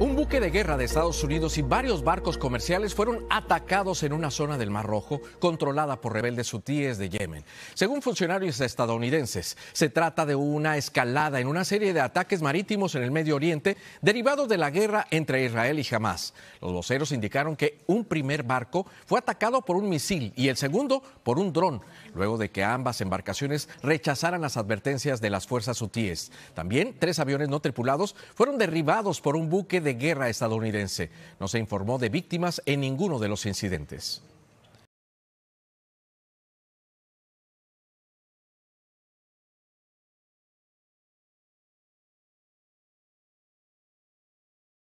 Un buque de guerra de Estados Unidos y varios barcos comerciales fueron atacados en una zona del Mar Rojo controlada por rebeldes hutíes de Yemen. Según funcionarios estadounidenses, se trata de una escalada en una serie de ataques marítimos en el Medio Oriente derivados de la guerra entre Israel y Hamas. Los voceros indicaron que un primer barco fue atacado por un misil y el segundo por un dron, luego de que ambas embarcaciones rechazaran las advertencias de las fuerzas hutíes. También tres aviones no tripulados fueron derribados por un buque de guerra estadounidense. No se informó de víctimas en ninguno de los incidentes.